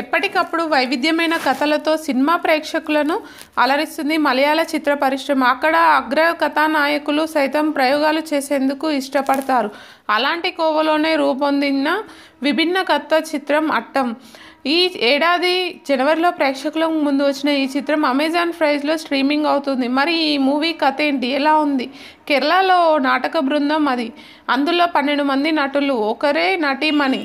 ఎప్పటికప్పుడు వైవిధ్యమైన కథలతో సినిమా ప్రేక్షకులను అలరిస్తుంది మలయాళ చిత్ర పరిశ్రమ అక్కడ అగ్ర కథానాయకులు సైతం ప్రయోగాలు చేసేందుకు ఇష్టపడతారు అలాంటి కోవలోనే రూపొందిన విభిన్న కథ చిత్రం అట్టం ఈ ఏడాది జనవరిలో ప్రేక్షకుల ముందు వచ్చిన ఈ చిత్రం అమెజాన్ ప్రైజ్లో స్ట్రీమింగ్ అవుతుంది మరి ఈ మూవీ కథ ఏంటి ఎలా ఉంది కేరళలో నాటక బృందం అది అందులో పన్నెండు మంది నటులు ఒకరే నటీమణి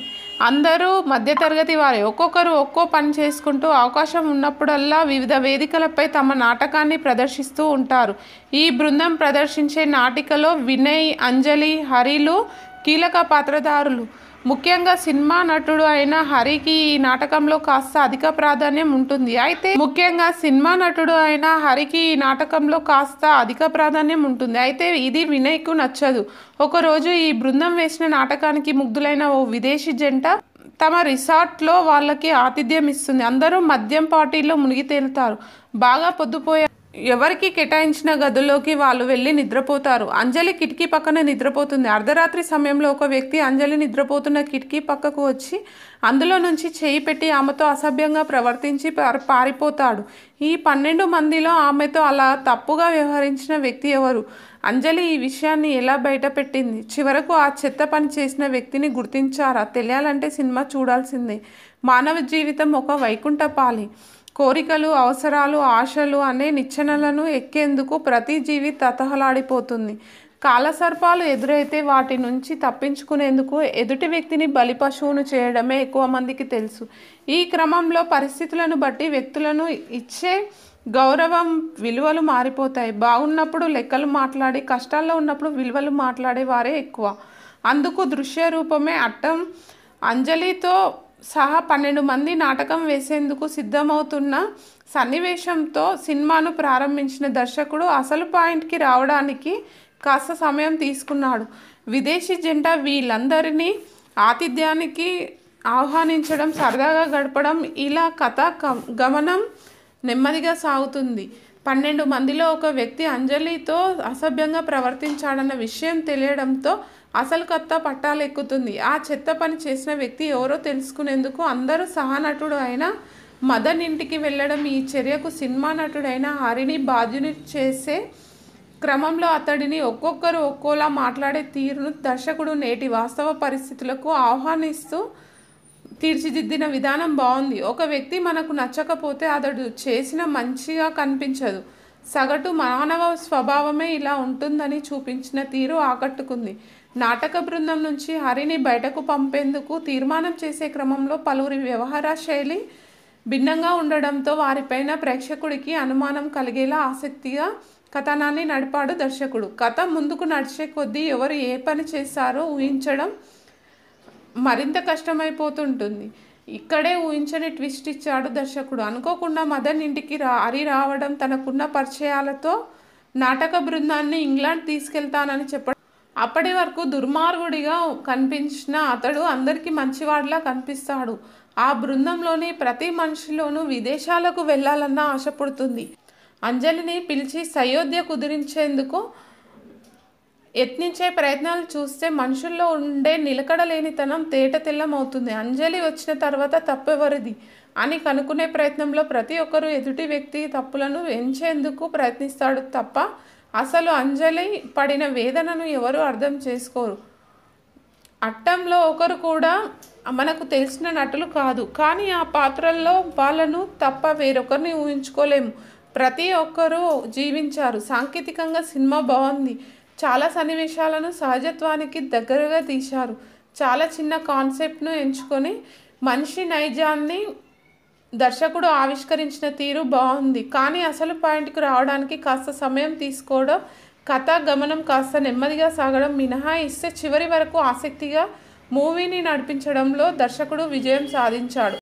అందరూ మధ్యతరగతి వారే ఒక్కొక్కరు ఒక్కో పని చేసుకుంటూ అవకాశం ఉన్నప్పుడల్లా వివిధ వేదికలపై తమ నాటకాన్ని ప్రదర్శిస్తూ ఉంటారు ఈ బృందం ప్రదర్శించే నాటికలో వినయ్ అంజలి హరిలు కీలక పాత్రధారులు ముఖ్యంగా సినిమా నటుడు అయిన హరికి ఈ నాటకంలో కాస్త అధిక ప్రాధాన్యం ఉంటుంది అయితే ముఖ్యంగా సినిమా నటుడు అయిన హరికి ఈ నాటకంలో కాస్త అధిక ప్రాధాన్యం ఉంటుంది అయితే ఇది వినయ్కు నచ్చదు ఒకరోజు ఈ బృందం వేసిన నాటకానికి ముగ్ధులైన ఓ విదేశీ జంట తమ రిసార్ట్లో వాళ్ళకి ఆతిథ్యం ఇస్తుంది అందరూ మద్యం పార్టీలో మునిగి తేలుతారు బాగా పొద్దుపోయారు ఎవరికి కేటాయించిన గదుల్లోకి వాళ్ళు వెళ్ళి నిద్రపోతారు అంజలి కిటికీ పక్కన నిద్రపోతుంది అర్ధరాత్రి సమయంలో ఒక వ్యక్తి అంజలి నిద్రపోతున్న కిటికీ పక్కకు వచ్చి అందులో నుంచి చేయి పెట్టి ఆమెతో అసభ్యంగా ప్రవర్తించి పారిపోతాడు ఈ పన్నెండు మందిలో ఆమెతో అలా తప్పుగా వ్యవహరించిన వ్యక్తి ఎవరు అంజలి ఈ విషయాన్ని ఎలా బయటపెట్టింది చివరకు ఆ చెత్త పని చేసిన వ్యక్తిని గుర్తించారా తెలియాలంటే సినిమా చూడాల్సిందే మానవ జీవితం ఒక వైకుంఠపాలి కోరికలు అవసరాలు ఆశలు అనే నిచ్చెనలను ఎక్కేందుకు ప్రతి జీవి తతహలాడిపోతుంది కాలసర్పాలు ఎదురైతే వాటి నుంచి తప్పించుకునేందుకు ఎదుటి వ్యక్తిని బలిపశువును చేయడమే ఎక్కువ మందికి తెలుసు ఈ క్రమంలో పరిస్థితులను బట్టి వ్యక్తులను ఇచ్చే గౌరవం విలువలు మారిపోతాయి బాగున్నప్పుడు లెక్కలు మాట్లాడి కష్టాల్లో ఉన్నప్పుడు విలువలు మాట్లాడే వారే ఎక్కువ అందుకు దృశ్య రూపమే అట్టం అంజలితో సహా పన్నెండు మంది నాటకం వేసేందుకు సిద్ధమవుతున్న సన్నివేశంతో సినిమాను ప్రారంభించిన దర్శకుడు అసలు పాయింట్కి రావడానికి కాస్త సమయం తీసుకున్నాడు విదేశీ జంట వీళ్ళందరినీ ఆతిథ్యానికి ఆహ్వానించడం సరదాగా గడపడం ఇలా కథ గమనం నెమ్మదిగా సాగుతుంది పన్నెండు మందిలో ఒక వ్యక్తి అంజలితో అసభ్యంగా ప్రవర్తించాడన్న విషయం తెలియడంతో అసలు కొత్త పట్టాలెక్కుతుంది ఆ చెత్త పని చేసిన వ్యక్తి ఎవరో తెలుసుకునేందుకు అందరూ సహనటుడు అయిన మదన్ ఇంటికి వెళ్ళడం ఈ చర్యకు సినిమా నటుడైన హరిని బాధ్యుని చేసే క్రమంలో అతడిని ఒక్కొక్కరు ఒక్కోలా మాట్లాడే తీరును దర్శకుడు నేటి వాస్తవ పరిస్థితులకు ఆహ్వానిస్తూ తీర్చిదిద్దిన విధానం బాగుంది ఒక వ్యక్తి మనకు నచ్చకపోతే అతడు చేసిన మంచిగా కనిపించదు సగటు మానవ స్వభావమే ఇలా ఉంటుందని చూపించిన తీరు ఆకట్టుకుంది నాటక బృందం నుంచి హరిని బయటకు పంపేందుకు తీర్మానం చేసే క్రమంలో పలువురి వ్యవహార శైలి భిన్నంగా ఉండడంతో వారిపైన ప్రేక్షకుడికి అనుమానం కలిగేలా ఆసక్తిగా కథనాన్ని నడిపాడు దర్శకుడు కథ ముందుకు నడిచే కొద్దీ ఎవరు ఏ పని చేశారో ఊహించడం మరింత కష్టమైపోతుంటుంది ఇక్కడే ఊహించని ట్విస్ట్ ఇచ్చాడు దర్శకుడు అనుకోకుండా మదన్ ఇంటికి రా అరి రావడం తనకున్న పరిచయాలతో నాటక బృందాన్ని ఇంగ్లాండ్ తీసుకెళ్తానని చెప్పడం అప్పటి వరకు దుర్మార్గుడిగా కనిపించిన అతడు అందరికీ మంచివాడిలా కనిపిస్తాడు ఆ బృందంలోని ప్రతి మనిషిలోనూ విదేశాలకు వెళ్ళాలన్న ఆశపడుతుంది అంజలిని పిలిచి సయోధ్య కుదిరించేందుకు యత్నించే ప్రయత్నాలు చూస్తే మనుషుల్లో ఉండే నిలకడలేనితనం తేట తెల్లమవుతుంది అంజలి వచ్చిన తర్వాత తప్పెవరిది అని కనుక్కునే ప్రయత్నంలో ప్రతి ఒక్కరూ ఎదుటి వ్యక్తి తప్పులను ఎంచేందుకు ప్రయత్నిస్తాడు తప్ప అసలు అంజలి పడిన వేదనను ఎవరు అర్థం చేసుకోరు అట్టంలో ఒకరు కూడా మనకు తెలిసిన నటులు కాదు కానీ ఆ పాత్రల్లో వాళ్ళను తప్ప వేరొకరిని ఊహించుకోలేము ప్రతి ఒక్కరూ జీవించారు సాంకేతికంగా సినిమా బాగుంది చాలా సన్నివేశాలను సహజత్వానికి దగ్గరగా తీశారు చాలా చిన్న కాన్సెప్ట్ను ఎంచుకొని మనిషి నైజాన్ని దర్శకుడు ఆవిష్కరించిన తీరు బాగుంది కానీ అసలు పాయింట్కి రావడానికి కాస్త సమయం తీసుకోవడం కథా గమనం కాస్త నెమ్మదిగా సాగడం మినహా ఇస్తే చివరి వరకు ఆసక్తిగా మూవీని నడిపించడంలో దర్శకుడు విజయం సాధించాడు